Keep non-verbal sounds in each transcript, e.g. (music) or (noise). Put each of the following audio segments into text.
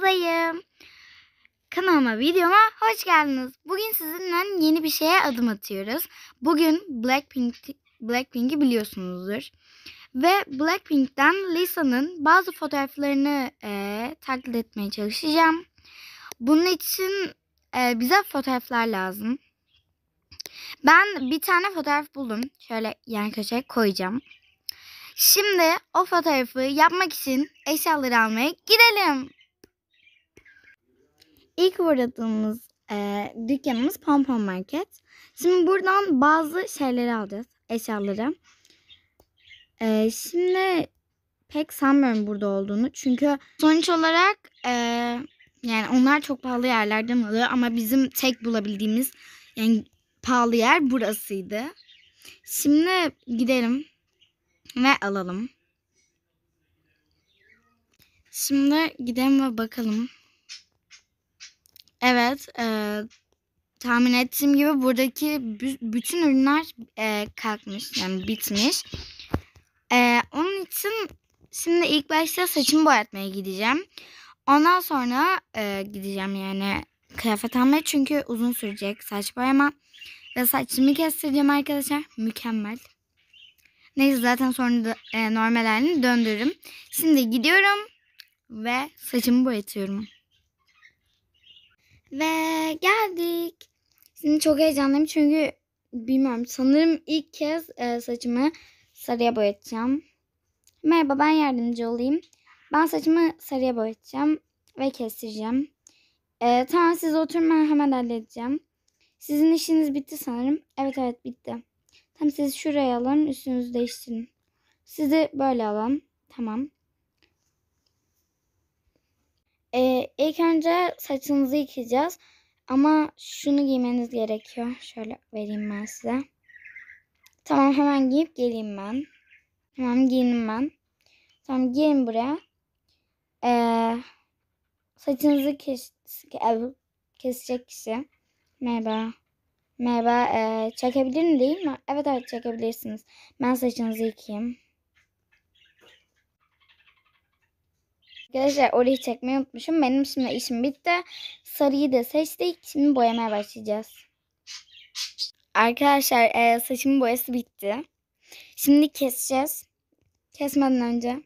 karşınızdayım. Kanalıma, videoma hoş geldiniz. Bugün sizinle yeni bir şeye adım atıyoruz. Bugün Blackpink Blackpink'i biliyorsunuzdur. Ve Blackpink'ten Lisa'nın bazı fotoğraflarını e, taklit etmeye çalışacağım. Bunun için e, bize fotoğraflar lazım. Ben bir tane fotoğraf buldum. Şöyle yan köşeye koyacağım. Şimdi o fotoğrafı yapmak için eşyaları almaya gidelim ilk uğradığımız e, dükkanımız Pompon Market. Şimdi buradan bazı şeyleri alacağız. Eşyaları. E, şimdi pek sanmıyorum burada olduğunu. Çünkü sonuç olarak e, yani onlar çok pahalı yerlerden alıyor. Ama bizim tek bulabildiğimiz yani pahalı yer burasıydı. Şimdi gidelim ve alalım. Şimdi gidelim ve bakalım. Evet. E, tahmin ettiğim gibi buradaki bütün ürünler e, kalkmış. Yani bitmiş. E, onun için şimdi ilk başta saçımı boyatmaya gideceğim. Ondan sonra e, gideceğim yani kıyafet almaya. Çünkü uzun sürecek saç boyama. Ve saçımı kestireceğim arkadaşlar. Mükemmel. Neyse zaten sonra da, e, normal halini döndürürüm. Şimdi gidiyorum ve saçımı boyatıyorum. Ve geldik. Şimdi çok heyecanlıyım çünkü bilmiyorum. Sanırım ilk kez e, saçımı sarıya boyatacağım. Merhaba ben yardımcı olayım. Ben saçımı sarıya boyatacağım ve kestireceğim. E, tamam siz oturun ben hemen halledeceğim. Sizin işiniz bitti sanırım. Evet evet bitti. Tamam, sizi şuraya alın, üstünüzü değiştirin. Sizi böyle alın. Tamam. Ee, ilk önce saçınızı yıkayacağız. Ama şunu giymeniz gerekiyor. Şöyle vereyim ben size. Tamam hemen giyip geleyim ben. Tamam giyinim ben. Tamam giyin buraya. Ee, saçınızı kes kesecek kişi. Merhaba. Merhaba. Ee, çekebilir mi değil mi? Evet evet çekebilirsiniz. Ben saçınızı yıkayayım. Arkadaşlar orayı çekmeyi unutmuşum. Benim şimdi işim bitti. Sarıyı da seçtik. Şimdi boyamaya başlayacağız. Arkadaşlar e, saçımın boyası bitti. Şimdi keseceğiz. Kesmeden önce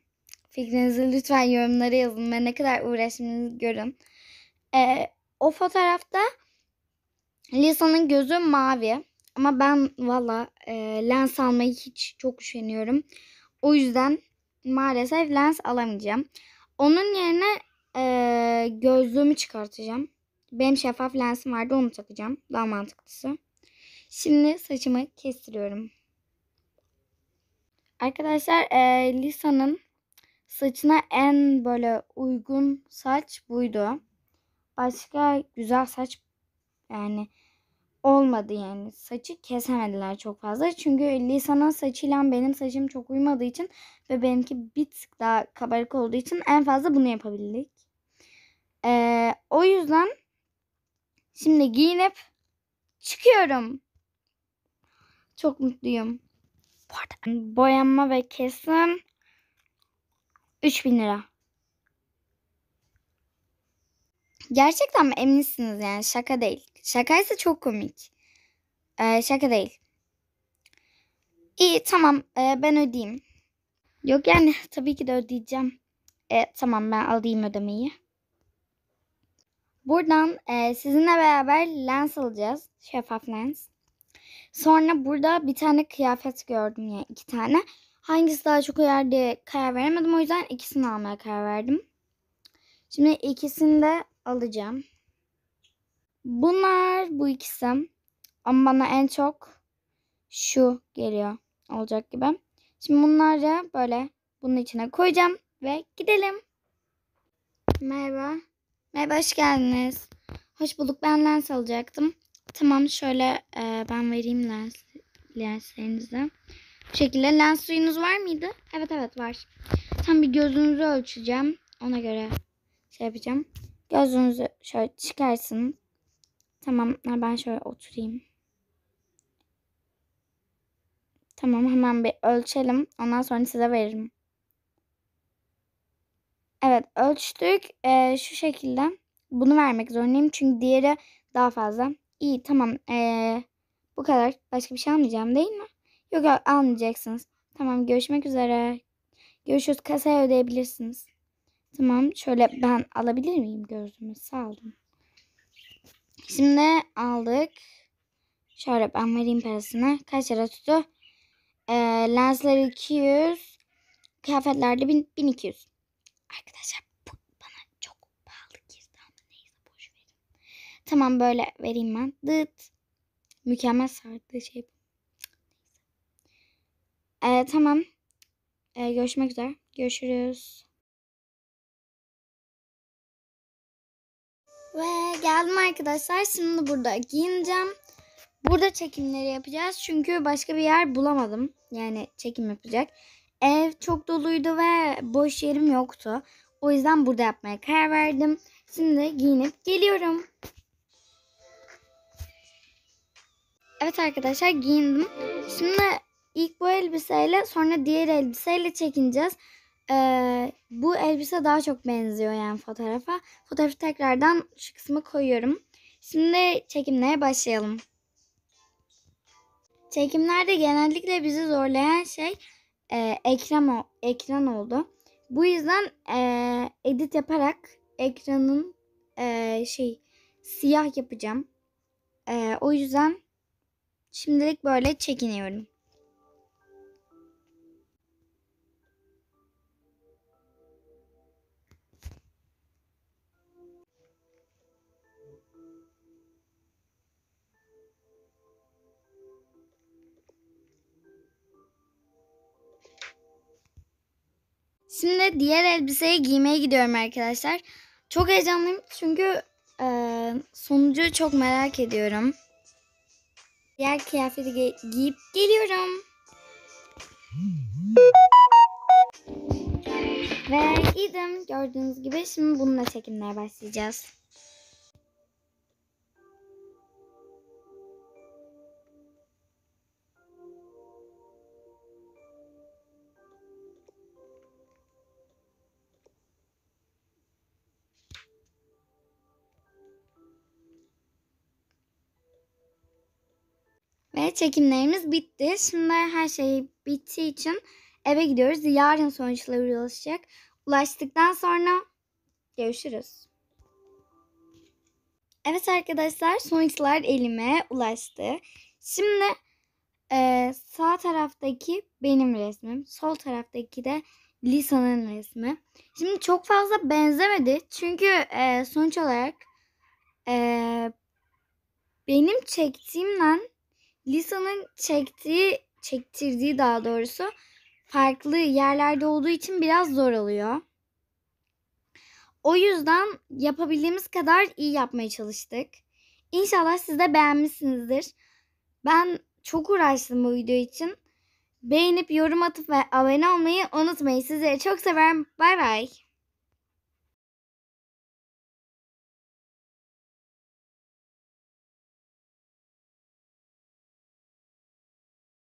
fikrinizi lütfen yorumlara yazın ve ne kadar uğraştığınızı görün. E, o fotoğrafta Lisa'nın gözü mavi. Ama ben valla e, lens almayı hiç çok üşeniyorum. O yüzden maalesef lens alamayacağım. Onun yerine e, gözlüğümü çıkartacağım. Benim şeffaf lensim vardı onu takacağım. Daha mantıklısı. Şimdi saçımı kestiriyorum. Arkadaşlar e, Lisa'nın saçına en böyle uygun saç buydu. Başka güzel saç yani olmadı yani. Saçı kesemediler çok fazla. Çünkü Lisa'nın saçıyla benim saçım çok uymadığı için ve benimki bir tık daha kabarık olduğu için en fazla bunu yapabildik. Ee, o yüzden şimdi giyinip çıkıyorum. Çok mutluyum. Bu arada boyanma ve kesim 3000 lira. Gerçekten mi eminsiniz yani şaka değil. Şakaysa çok komik. Ee, şaka değil. İyi tamam ee, ben ödeyeyim. Yok yani (laughs) tabii ki de ödeyeceğim. E, tamam ben alayım ödemeyi. Buradan e, sizinle beraber lens alacağız. Şeffaf lens. Sonra burada bir tane kıyafet gördüm ya iki tane. Hangisi daha çok uyar diye karar veremedim. O yüzden ikisini almaya karar verdim. Şimdi ikisini de alacağım. Bunlar bu ikisi. Ama bana en çok şu geliyor olacak gibi. Şimdi bunları böyle bunun içine koyacağım ve gidelim. Merhaba. Merhaba hoş geldiniz. Hoş bulduk ben lens alacaktım. Tamam şöyle e, ben vereyim lens, lenslerinizi. Bu şekilde lens suyunuz var mıydı? Evet evet var. Tam bir gözünüzü ölçeceğim. Ona göre şey yapacağım. Gözünüzü şöyle çıkarsın. Tamam ben şöyle oturayım. Tamam hemen bir ölçelim. Ondan sonra size veririm. Evet ölçtük. Ee, şu şekilde bunu vermek zorundayım. Çünkü diğeri daha fazla. İyi tamam. Ee, bu kadar. Başka bir şey almayacağım değil mi? Yok almayacaksınız. Tamam görüşmek üzere. Görüşürüz. Kasaya ödeyebilirsiniz. Tamam şöyle ben alabilir miyim gözümü? Sağ olun. Şimdi aldık. Şöyle ben vereyim parasını. Kaç lira tuttu? Ee, lensler 200. Kıyafetlerde 1200. Arkadaşlar bu bana çok pahalı girdi ama neyse boş verin. Tamam böyle vereyim ben. Dıt. Mükemmel sardığı şey. Ee, tamam. Ee, görüşmek üzere. Görüşürüz. Ve geldim arkadaşlar. Şimdi burada giyineceğim. Burada çekimleri yapacağız. Çünkü başka bir yer bulamadım. Yani çekim yapacak. Ev çok doluydu ve boş yerim yoktu. O yüzden burada yapmaya karar verdim. Şimdi giyinip geliyorum. Evet arkadaşlar giyindim. Şimdi ilk bu elbiseyle sonra diğer elbiseyle çekineceğiz. Ee, bu elbise daha çok benziyor yani fotoğrafa. Fotoğrafı tekrardan şu kısmı koyuyorum. Şimdi çekimlere başlayalım. Çekimlerde genellikle bizi zorlayan şey e, ekran, ekran oldu. Bu yüzden e, edit yaparak ekranın e, şey siyah yapacağım. E, o yüzden şimdilik böyle çekiniyorum. Şimdi diğer elbiseyi giymeye gidiyorum arkadaşlar. Çok heyecanlıyım çünkü e, sonucu çok merak ediyorum. Diğer kıyafeti gi giyip geliyorum. Ve giydim gördüğünüz gibi. Şimdi bununla çekimlere başlayacağız. Ve çekimlerimiz bitti. Şimdi her şey bittiği için eve gidiyoruz. Yarın sonuçları ulaşacak. Ulaştıktan sonra görüşürüz. Evet arkadaşlar sonuçlar elime ulaştı. Şimdi e, sağ taraftaki benim resmim. Sol taraftaki de Lisa'nın resmi. Şimdi çok fazla benzemedi. Çünkü e, sonuç olarak e, benim çektiğimden Lisa'nın çektiği, çektirdiği daha doğrusu farklı yerlerde olduğu için biraz zor oluyor. O yüzden yapabildiğimiz kadar iyi yapmaya çalıştık. İnşallah siz de beğenmişsinizdir. Ben çok uğraştım bu video için. Beğenip yorum atıp ve abone olmayı unutmayın. Sizleri çok severim. Bay bay.